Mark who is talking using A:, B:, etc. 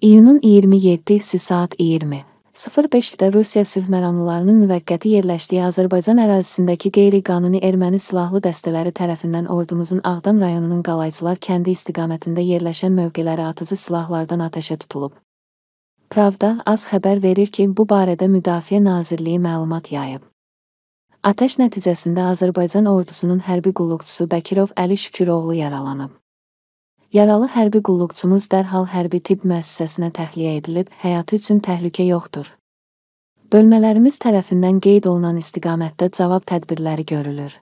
A: İyunun 27-si
B: saat 20. 05-də Rusiya sülhməramlılarının müvəqqəti yerləşdiyi Azərbaycan ərazisindəki qeyri-qanuni erməni silahlı dəstələri tərəfindən ordumuzun Ağdam rayonunun Qalaycılar kəndi istiqamətində yerləşən mövqelərə atıcı silahlardan atəşə tutulub. Pravda az xəbər verir ki, bu barədə Müdafiə Nazirliyi məlumat yayıb. Atəş nəticəsində Azərbaycan ordusunun hərbi qulluqçusu Bəkirov Əli Şüküroğlu yaralanıb. Yaralı hərbi qulluqçumuz dərhal hərbi tibb müəssisəsinə təxliyə edilib, həyatı üçün təhlükə yoxdur. Bölmələrimiz tərəfindən qeyd olunan istiqamətdə cavab
C: tədbirləri görülür.